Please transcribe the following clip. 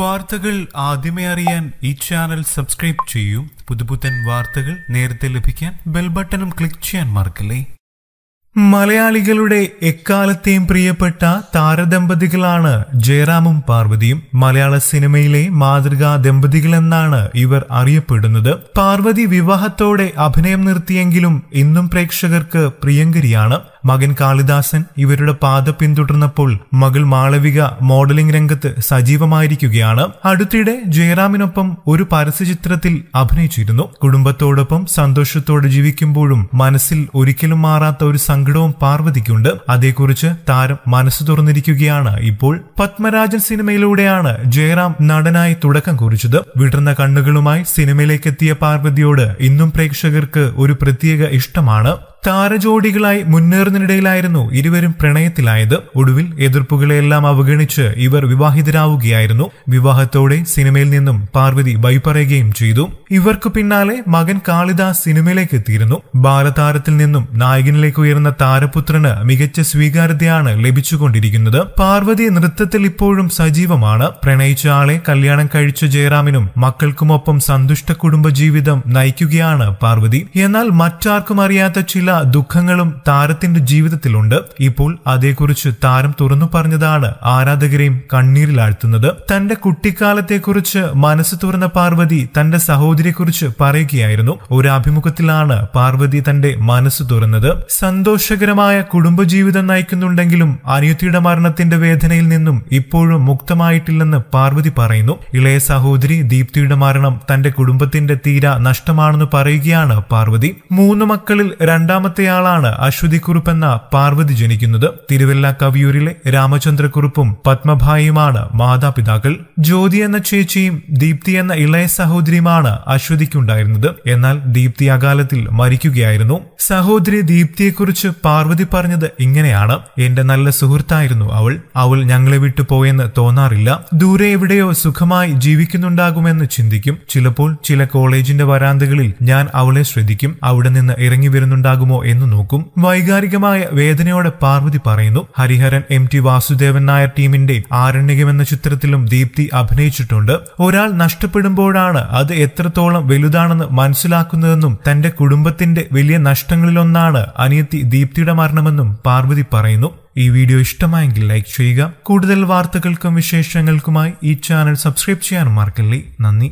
വാർത്തകൾ ആദ്യമേ അറിയാൻ ഈ ചാനൽ സബ്സ്ക്രൈബ് ചെയ്യൂ പുതുപുത്തൻ വാർത്തകൾ നേരത്തെ ലഭിക്കാൻ ബെൽ ബട്ടണും ക്ലിക്ക് ചെയ്യാൻ മറക്കല്ലേ മലയാളികളുടെ എക്കാലത്തെയും പ്രിയപ്പെട്ട താരദമ്പതികളാണ് ജയറാമും പാർവതിയും മലയാള സിനിമയിലെ മാതൃകാ ദമ്പതികളെന്നാണ് ഇവർ അറിയപ്പെടുന്നത് പാർവതി വിവാഹത്തോടെ അഭിനയം നിർത്തിയെങ്കിലും ഇന്നും പ്രേക്ഷകർക്ക് പ്രിയങ്കരിയാണ് മകൻ കാളിദാസൻ ഇവരുടെ പാത പിന്തുടർന്നപ്പോൾ മകൾ മാളവിക മോഡലിംഗ് രംഗത്ത് സജീവമായിരിക്കുകയാണ് അടുത്തിടെ ജയറാമിനൊപ്പം ഒരു പരസ്യചിത്രത്തിൽ അഭിനയിച്ചിരുന്നു കുടുംബത്തോടൊപ്പം സന്തോഷത്തോടെ ജീവിക്കുമ്പോഴും മനസ്സിൽ ഒരിക്കലും മാറാത്ത ഒരു സങ്കടവും പാർവതിക്കുണ്ട് അതേക്കുറിച്ച് താരം മനസ്സ് തുറന്നിരിക്കുകയാണ് ഇപ്പോൾ പത്മരാജൻ സിനിമയിലൂടെയാണ് ജയറാം നടനായി തുടക്കം കുറിച്ചത് വിടർന്ന കണ്ണുകളുമായി സിനിമയിലേക്കെത്തിയ പാർവതിയോട് ഇന്നും പ്രേക്ഷകർക്ക് ഒരു പ്രത്യേക ഇഷ്ടമാണ് താരജോഡികളായി മുന്നേറുന്നതിനിടയിലായിരുന്നു ഇരുവരും പ്രണയത്തിലായത് ഒടുവിൽ എതിർപ്പുകളെല്ലാം അവഗണിച്ച് ഇവർ വിവാഹിതരാവുകയായിരുന്നു വിവാഹത്തോടെ സിനിമയിൽ നിന്നും പാർവതി ബൈപ്പറയുകയും ചെയ്തു ഇവർക്കു പിന്നാലെ മകൻ കാളിദാസ് സിനിമയിലേക്ക് എത്തിയിരുന്നു ബാലതാരത്തിൽ നിന്നും നായകനിലേക്ക് ഉയർന്ന താരപുത്രന് മികച്ച സ്വീകാര്യതയാണ് ലഭിച്ചുകൊണ്ടിരിക്കുന്നത് പാർവതി നൃത്തത്തിൽ ഇപ്പോഴും സജീവമാണ് പ്രണയിച്ച ആളെ കല്യാണം കഴിച്ച ജയറാമിനും മക്കൾക്കുമൊപ്പം സന്തുഷ്ട കുടുംബജീവിതം നയിക്കുകയാണ് പാർവതി എന്നാൽ മറ്റാർക്കും അറിയാത്ത ചില എല്ലാ ദുഃഖങ്ങളും താരത്തിന്റെ ജീവിതത്തിലുണ്ട് ഇപ്പോൾ അതേക്കുറിച്ച് താരം തുറന്നു പറഞ്ഞതാണ് ആരാധകരെയും കണ്ണീരിലാഴ്ത്തുന്നത് തന്റെ കുട്ടിക്കാലത്തെക്കുറിച്ച് മനസ്സ് തുറന്ന പാർവതി തന്റെ സഹോദരിയെക്കുറിച്ച് പറയുകയായിരുന്നു ഒരു അഭിമുഖത്തിലാണ് പാർവതി തന്റെ മനസ്സ് തുറന്നത് സന്തോഷകരമായ കുടുംബജീവിതം നയിക്കുന്നുണ്ടെങ്കിലും അനിയത്തിയുടെ മരണത്തിന്റെ വേദനയിൽ നിന്നും ഇപ്പോഴും മുക്തമായിട്ടില്ലെന്ന് പാർവതി പറയുന്നു ഇളയ സഹോദരി ദീപ്തിയുടെ മരണം തന്റെ കുടുംബത്തിന്റെ തീര നഷ്ടമാണെന്ന് പറയുകയാണ് പാർവതി മൂന്ന് മക്കളിൽ രണ്ടാം രണ്ടാമത്തെയാളാണ് അശ്വതിക്കുറുപ്പ് എന്ന പാർവതി ജനിക്കുന്നത് തിരുവല്ല കവിയൂരിലെ രാമചന്ദ്രക്കുറുപ്പും പത്മഭായിയുമാണ് മാതാപിതാക്കൾ ജ്യോതി എന്ന ചേച്ചിയും ദീപ്തി എന്ന ഇളയ സഹോദരിയുമാണ് അശ്വതിക്കുണ്ടായിരുന്നത് എന്നാൽ ദീപ്തി അകാലത്തിൽ മരിക്കുകയായിരുന്നു സഹോദരി ദീപ്തിയെക്കുറിച്ച് പാർവതി പറഞ്ഞത് ഇങ്ങനെയാണ് എന്റെ നല്ല സുഹൃത്തായിരുന്നു അവൾ അവൾ ഞങ്ങളെ വിട്ടു പോയെന്ന് തോന്നാറില്ല ദൂരെ എവിടെയോ സുഖമായി ജീവിക്കുന്നുണ്ടാകുമെന്ന് ചിന്തിക്കും ചിലപ്പോൾ ചില കോളേജിന്റെ വരാന്തകളിൽ ഞാൻ അവളെ ശ്രദ്ധിക്കും അവിടെ നിന്ന് ഇറങ്ങി വരുന്നുണ്ടാകും ശാന്തമാകുമോ എന്ന് നോക്കും വൈകാരികമായ വേദനയോടെ പാർവതി പറയുന്നു ഹരിഹരൻ എം ടി വാസുദേവൻ നായർ ടീമിന്റെ ആരണ്യകം എന്ന ചിത്രത്തിലും ദീപ്തി അഭിനയിച്ചിട്ടുണ്ട് ഒരാൾ നഷ്ടപ്പെടുമ്പോഴാണ് അത് എത്രത്തോളം വലുതാണെന്ന് മനസ്സിലാക്കുന്നതെന്നും തന്റെ കുടുംബത്തിന്റെ വലിയ നഷ്ടങ്ങളിലൊന്നാണ് അനിയത്തി ദീപ്തിയുടെ മരണമെന്നും പാർവതി പറയുന്നു ഈ വീഡിയോ ഇഷ്ടമായെങ്കിൽ ലൈക്ക് ചെയ്യുക കൂടുതൽ വാർത്തകൾക്കും വിശേഷങ്ങൾക്കുമായി ഈ ചാനൽ സബ്സ്ക്രൈബ് ചെയ്യാനും മറക്കല്ലേ നന്ദി